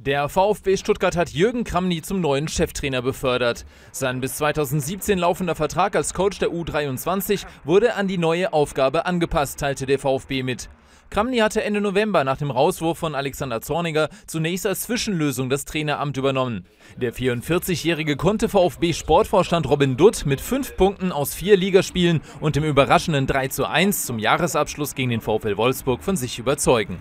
Der VfB Stuttgart hat Jürgen Kramny zum neuen Cheftrainer befördert. Sein bis 2017 laufender Vertrag als Coach der U23 wurde an die neue Aufgabe angepasst, teilte der VfB mit. Kramny hatte Ende November nach dem Rauswurf von Alexander Zorniger zunächst als Zwischenlösung das Traineramt übernommen. Der 44-Jährige konnte VfB-Sportvorstand Robin Dutt mit fünf Punkten aus vier Ligaspielen und dem überraschenden 3:1 zum Jahresabschluss gegen den VfL Wolfsburg von sich überzeugen.